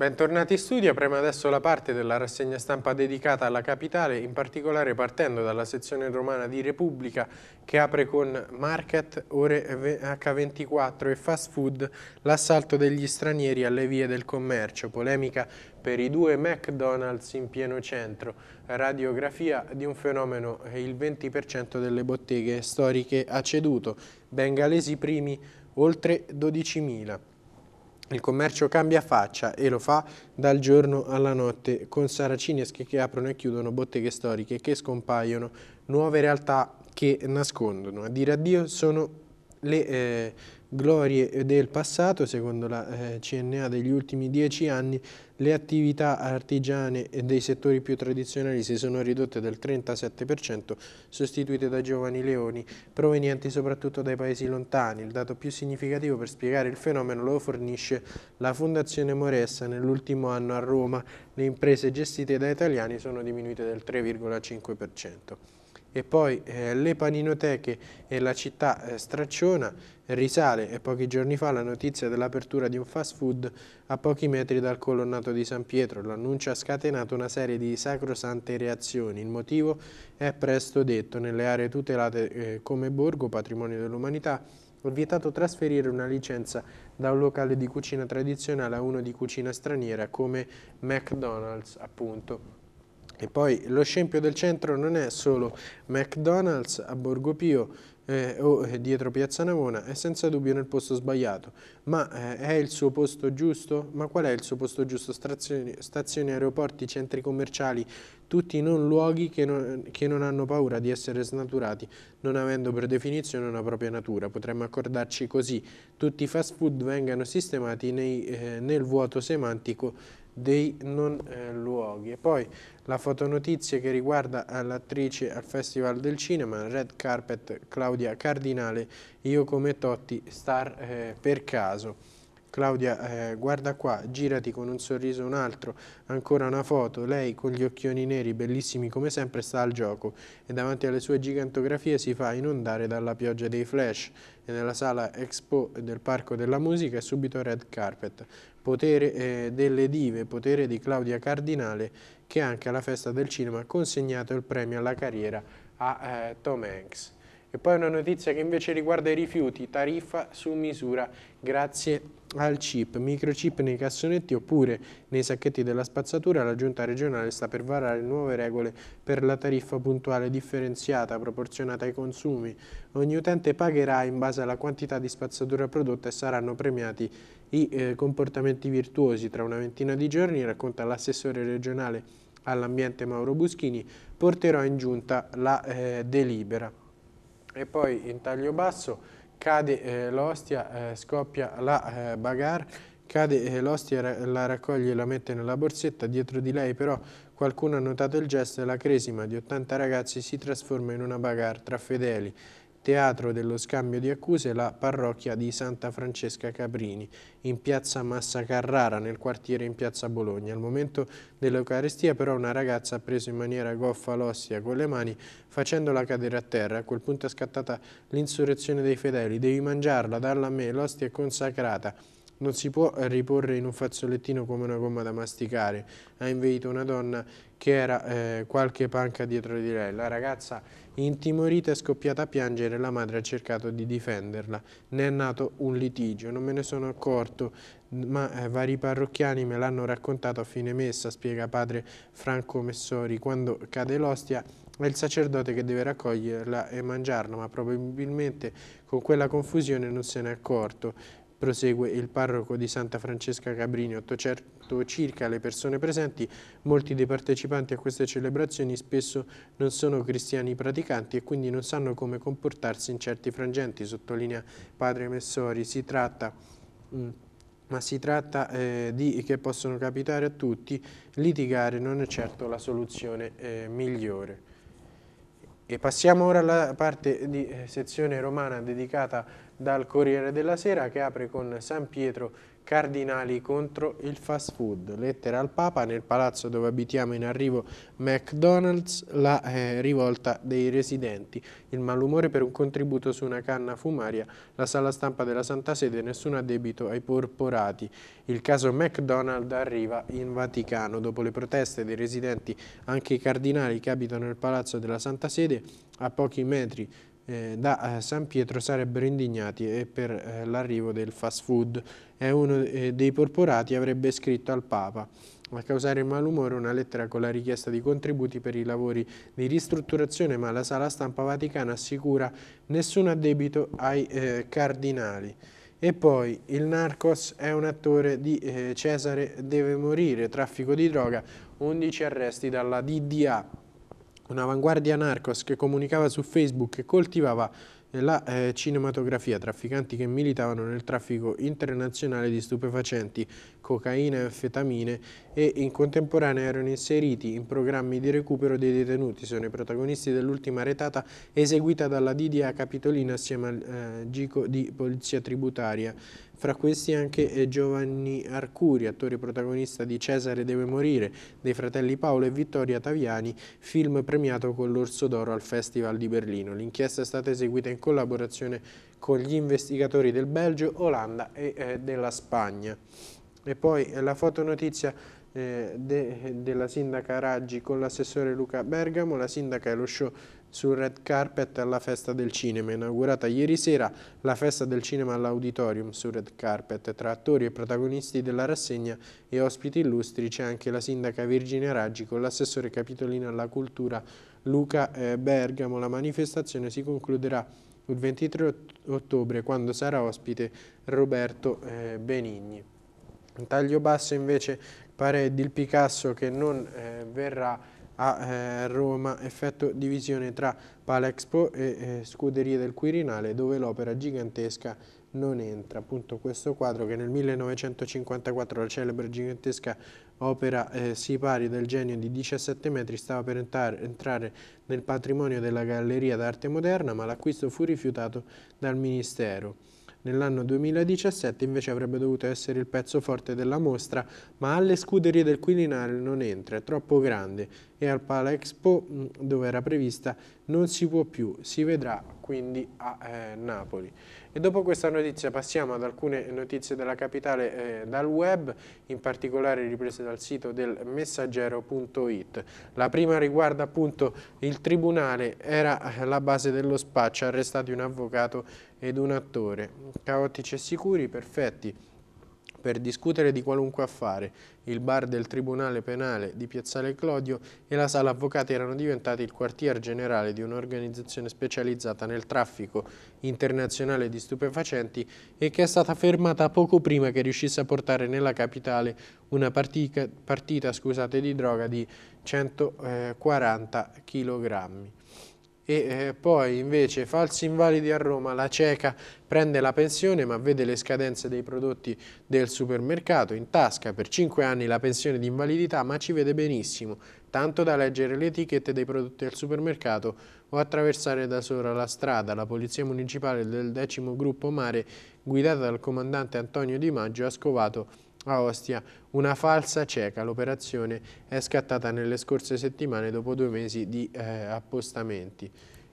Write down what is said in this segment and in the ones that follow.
Bentornati in studio, preme adesso la parte della rassegna stampa dedicata alla capitale, in particolare partendo dalla sezione romana di Repubblica che apre con market, ore H24 e fast food, l'assalto degli stranieri alle vie del commercio, polemica per i due McDonald's in pieno centro, radiografia di un fenomeno che il 20% delle botteghe storiche ha ceduto, bengalesi primi oltre 12.000. Il commercio cambia faccia e lo fa dal giorno alla notte, con saracinesche che aprono e chiudono botteghe storiche che scompaiono, nuove realtà che nascondono. A dire addio sono le eh, glorie del passato, secondo la eh, CNA degli ultimi dieci anni, le attività artigiane dei settori più tradizionali si sono ridotte del 37%, sostituite da giovani leoni, provenienti soprattutto dai paesi lontani. Il dato più significativo per spiegare il fenomeno lo fornisce la Fondazione Moressa nell'ultimo anno a Roma. Le imprese gestite da italiani sono diminuite del 3,5% e poi eh, le paninoteche e la città eh, stracciona risale e pochi giorni fa la notizia dell'apertura di un fast food a pochi metri dal colonnato di San Pietro. L'annuncio ha scatenato una serie di sacrosante reazioni. Il motivo è presto detto. Nelle aree tutelate eh, come borgo, patrimonio dell'umanità, ho vietato trasferire una licenza da un locale di cucina tradizionale a uno di cucina straniera come McDonald's appunto. E poi lo scempio del centro non è solo McDonald's a Borgo Pio eh, o eh, dietro Piazza Navona, è senza dubbio nel posto sbagliato, ma eh, è il suo posto giusto? Ma qual è il suo posto giusto? Stazioni, stazioni aeroporti, centri commerciali, tutti non luoghi che non, che non, hanno paura di essere snaturati, non avendo per definizione una propria natura. Potremmo accordarci così, tutti i fast food vengano sistemati nei, eh, nel vuoto semantico dei non eh, luoghi. E poi la fotonotizia che riguarda l'attrice al Festival del Cinema, Red Carpet Claudia Cardinale, Io come Totti, star eh, per caso. Claudia, eh, guarda qua, girati con un sorriso un altro, ancora una foto, lei con gli occhioni neri, bellissimi come sempre, sta al gioco e davanti alle sue gigantografie si fa inondare dalla pioggia dei flash e nella sala Expo del Parco della Musica è subito red carpet, potere eh, delle dive, potere di Claudia Cardinale che anche alla festa del cinema ha consegnato il premio alla carriera a eh, Tom Hanks. E poi una notizia che invece riguarda i rifiuti, tariffa su misura, grazie a al chip, microchip nei cassonetti oppure nei sacchetti della spazzatura, la giunta regionale sta per varare nuove regole per la tariffa puntuale differenziata proporzionata ai consumi. Ogni utente pagherà in base alla quantità di spazzatura prodotta e saranno premiati i eh, comportamenti virtuosi. Tra una ventina di giorni, racconta l'assessore regionale all'ambiente Mauro Buschini, porterò in giunta la eh, delibera. E poi in taglio basso cade eh, l'ostia, eh, scoppia la eh, bagarre, cade eh, l'ostia, la raccoglie e la mette nella borsetta, dietro di lei però qualcuno ha notato il gesto e la cresima di 80 ragazzi si trasforma in una bagarre tra fedeli teatro dello scambio di accuse la parrocchia di Santa Francesca Caprini, in piazza Massa Carrara, nel quartiere in piazza Bologna. Al momento dell'Eucarestia però una ragazza ha preso in maniera goffa l'ossia con le mani facendola cadere a terra. A quel punto è scattata l'insurrezione dei fedeli, devi mangiarla, darla a me, l'ostia è consacrata. Non si può riporre in un fazzolettino come una gomma da masticare, ha inveito una donna che era eh, qualche panca dietro di lei. La ragazza intimorita è scoppiata a piangere, la madre ha cercato di difenderla. Ne è nato un litigio, non me ne sono accorto, ma eh, vari parrocchiani me l'hanno raccontato a fine messa, spiega padre Franco Messori. Quando cade l'ostia è il sacerdote che deve raccoglierla e mangiarla, ma probabilmente con quella confusione non se ne è accorto. Prosegue il parroco di Santa Francesca Cabrini, 800 certo circa le persone presenti, molti dei partecipanti a queste celebrazioni spesso non sono cristiani praticanti e quindi non sanno come comportarsi in certi frangenti, sottolinea padre Messori. Si tratta... Mh, mm, ma si tratta eh, di che possono capitare a tutti, litigare non è certo la soluzione eh, migliore. E passiamo ora alla parte di eh, sezione romana dedicata dal Corriere della Sera che apre con San Pietro Cardinali contro il fast food. Lettera al Papa nel palazzo dove abitiamo in arrivo McDonald's, la eh, rivolta dei residenti. Il malumore per un contributo su una canna fumaria, la sala stampa della Santa Sede, nessun addebito ai porporati. Il caso McDonald's arriva in Vaticano. Dopo le proteste dei residenti, anche i cardinali che abitano nel palazzo della Santa Sede, a pochi metri eh, da eh, San Pietro sarebbero indignati eh, per l'arrivo del fast food e uno dei porporati avrebbe scritto al Papa a causare malumore una lettera con la richiesta di contributi per i lavori di ristrutturazione ma la sala stampa vaticana assicura nessun addebito ai eh, cardinali. E poi il Narcos è un attore di eh, Cesare deve morire, traffico di droga, 11 arresti dalla DDA un'avanguardia narcos che comunicava su Facebook e coltivava la eh, cinematografia, trafficanti che militavano nel traffico internazionale di stupefacenti, cocaina e anfetamine e in contemporanea erano inseriti in programmi di recupero dei detenuti. Sono i protagonisti dell'ultima retata eseguita dalla Didia Capitolina assieme al eh, Gico di Polizia Tributaria. Fra questi anche eh, Giovanni Arcuri, attore protagonista di Cesare deve morire, dei fratelli Paolo e Vittoria Taviani, film premiato con l'Orso d'Oro al Festival di Berlino. L'inchiesta è stata eseguita in collaborazione con gli investigatori del Belgio, Olanda e eh, della Spagna. E poi eh, la fotonotizia eh, de, della sindaca Raggi con l'assessore Luca Bergamo, la sindaca e lo show sul red carpet alla festa del cinema, inaugurata ieri sera la festa del cinema all'auditorium sul red carpet, tra attori e protagonisti della rassegna e ospiti illustri c'è anche la sindaca Virginia Raggi con l'assessore capitolino alla cultura Luca eh, Bergamo, la manifestazione si concluderà sul 23 ottobre quando sarà ospite Roberto eh, Benigni. In taglio basso invece pare il Picasso che non eh, verrà a eh, Roma, effetto divisione tra Palexpo e eh, Scuderia del Quirinale dove l'opera gigantesca non entra. Appunto questo quadro che nel 1954 la celebre gigantesca opera eh, Sipari del genio di 17 metri stava per entrare nel patrimonio della Galleria d'Arte Moderna, ma l'acquisto fu rifiutato dal Ministero. Nell'anno 2017 invece avrebbe dovuto essere il pezzo forte della mostra, ma alle scuderie del Quirinale non entra, è troppo grande, e al Pala Expo, dove era prevista, non si può più, si vedrà quindi a eh, Napoli. E dopo questa notizia passiamo ad alcune notizie della capitale eh, dal web, in particolare riprese dal sito del messaggero.it. La prima riguarda appunto il tribunale, era eh, la base dello spaccio, arrestati un avvocato ed un attore. Caotici e sicuri, perfetti per discutere di qualunque affare. Il bar del Tribunale Penale di Piazzale Clodio e la sala avvocati erano diventati il quartier generale di un'organizzazione specializzata nel traffico internazionale di stupefacenti e che è stata fermata poco prima che riuscisse a portare nella capitale una partica, partita scusate, di droga di 140 kg e eh, poi invece falsi invalidi a Roma, la cieca prende la pensione ma vede le scadenze dei prodotti del supermercato, in tasca per 5 anni la pensione di invalidità ma ci vede benissimo, tanto da leggere le etichette dei prodotti del supermercato o attraversare da sola la strada. La polizia municipale del decimo gruppo mare guidata dal comandante Antonio Di Maggio ha scovato a Ostia, una falsa cieca. L'operazione è scattata nelle scorse settimane dopo due mesi di eh, appostamenti.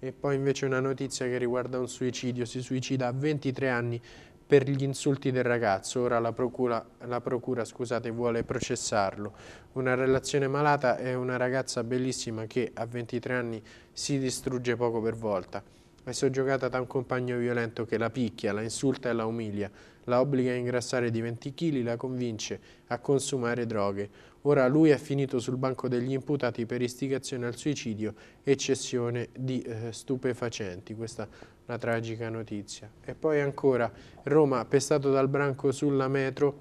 E poi invece una notizia che riguarda un suicidio. Si suicida a 23 anni per gli insulti del ragazzo, ora la procura, la procura scusate, vuole processarlo. Una relazione malata è una ragazza bellissima che a 23 anni si distrugge poco per volta. È soggiogata da un compagno violento che la picchia, la insulta e la umilia, la obbliga a ingrassare di 20 kg, la convince a consumare droghe. Ora lui è finito sul banco degli imputati per istigazione al suicidio e cessione di eh, stupefacenti. Questa è una tragica notizia. E poi ancora, Roma, pestato dal branco sulla metro,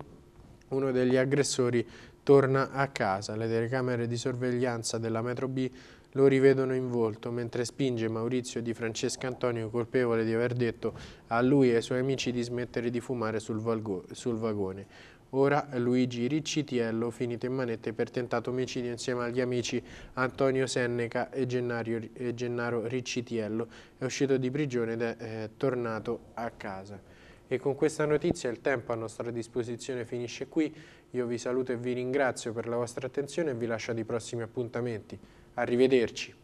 uno degli aggressori torna a casa. Le telecamere di sorveglianza della metro B lo rivedono in volto, mentre spinge Maurizio di Francesca Antonio colpevole di aver detto a lui e ai suoi amici di smettere di fumare sul, sul vagone. Ora Luigi Riccitiello, finito in manette per tentato omicidio insieme agli amici Antonio Senneca e, Gennario, e Gennaro Riccitiello, è uscito di prigione ed è eh, tornato a casa. E con questa notizia il tempo a nostra disposizione finisce qui. Io vi saluto e vi ringrazio per la vostra attenzione e vi lascio ai prossimi appuntamenti. Arrivederci.